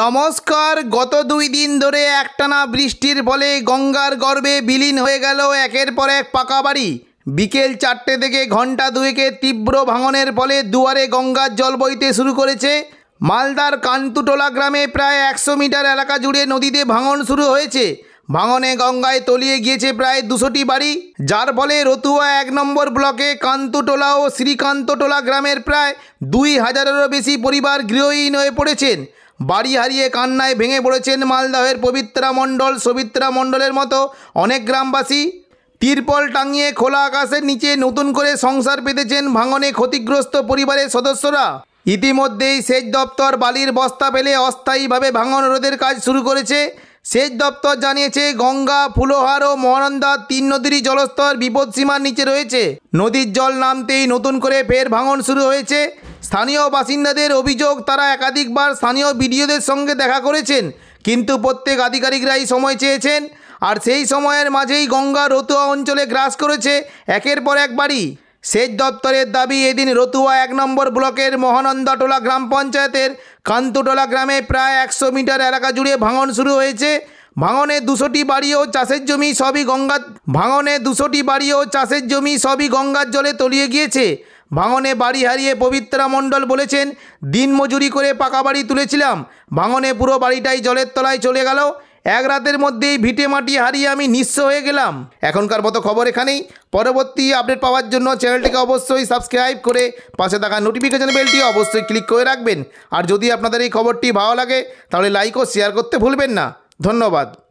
নমস্কার গত দুই দিন ধরে একটানা বৃষ্টির বলে গঙ্গার গর্বে বিলীন হয়ে গেল একের পর এক পাকা বাড়ি বিকেল চারটে থেকে ঘন্টা দুয়েকে তীব্র ভাঙনের ফলে দুয়ারে গঙ্গার জল বইতে শুরু করেছে মালদার কান্তুটোলা গ্রামে প্রায় একশো মিটার এলাকা জুড়ে নদীতে ভাঙন শুরু হয়েছে ভাঙনে গঙ্গায় তলিয়ে গিয়েছে প্রায় দুশোটি বাড়ি যার ফলে রতুয়া এক নম্বর ব্লকে কান্তুটোলা ও শ্রীকান্তটোলা গ্রামের প্রায় দুই হাজারেরও বেশি পরিবার গৃহহীন হয়ে পড়েছেন বাড়ি হারিয়ে কান্নায় ভেঙে পড়েছেন মালদহের পবিত্রা মণ্ডল সবিত্রা মণ্ডলের মতো অনেক গ্রামবাসী তিরপল টাঙিয়ে খোলা আকাশের নিচে নতুন করে সংসার পেতেছেন ভাঙনে ক্ষতিগ্রস্ত পরিবারের সদস্যরা ইতিমধ্যেই সেচ দপ্তর বালির বস্তা পেলে অস্থায়ীভাবে ভাঙন রোধের কাজ শুরু করেছে সেচ দপ্তর জানিয়েছে গঙ্গা ফুলোহার ও মহানন্দা তিন নদীরই জলস্তর বিপদসীমার নিচে রয়েছে নদীর জল নামতেই নতুন করে ফের ভাঙন শুরু হয়েছে স্থানীয় বাসিন্দাদের অভিযোগ তারা একাধিকবার স্থানীয় বিডিওদের সঙ্গে দেখা করেছেন কিন্তু প্রত্যেক আধিকারিকরাই সময় চেয়েছেন আর সেই সময়ের মাঝেই গঙ্গা রতুয়া অঞ্চলে গ্রাস করেছে একের পর এক বাড়ি সেচ দপ্তরের দাবি এদিন রতুয়া এক নম্বর ব্লকের মহানন্দাটোলা গ্রাম পঞ্চায়েতের কান্তুটোলা গ্রামে প্রায় একশো মিটার এলাকা জুড়ে ভাঙন শুরু হয়েছে ভাঙনে দুশোটি বাড়ি ও চাষের জমি সবই গঙ্গা ভাঙনে দুশোটি বাড়ি ও চাষের জমি সবই গঙ্গার জলে তলিয়ে গিয়েছে ভাঙনে বাড়ি হারিয়ে পবিত্রা মণ্ডল বলেছেন দিন মজুরি করে পাকা বাড়ি তুলেছিলাম ভাঙনে পুরো বাড়িটাই জলের তলায় চলে গেল এক রাতের মধ্যেই ভিটে মাটি হারিয়ে আমি নিঃস্ব হয়ে গেলাম এখনকার মতো খবর এখানেই পরবর্তী আপডেট পাওয়ার জন্য চ্যানেলটিকে অবশ্যই সাবস্ক্রাইব করে পাশে থাকা নোটিফিকেশান বেলটি অবশ্যই ক্লিক করে রাখবেন আর যদি আপনাদের এই খবরটি ভালো লাগে তাহলে লাইক ও শেয়ার করতে ভুলবেন না ধন্যবাদ